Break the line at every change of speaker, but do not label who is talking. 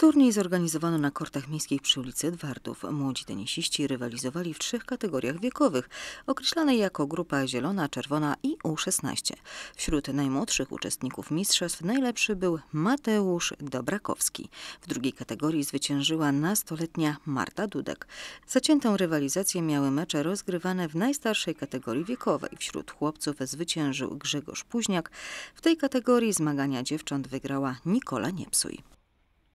Turniej zorganizowano na kortach miejskich przy ulicy Edwardów. Młodzi tenisiści rywalizowali w trzech kategoriach wiekowych, określanej jako grupa zielona, czerwona i U16. Wśród najmłodszych uczestników mistrzostw najlepszy był Mateusz Dobrakowski. W drugiej kategorii zwyciężyła nastoletnia Marta Dudek. Zaciętą rywalizację miały mecze rozgrywane w najstarszej kategorii wiekowej. Wśród chłopców zwyciężył Grzegorz Późniak. W tej kategorii zmagania dziewcząt wygrała Nikola Niepsuj.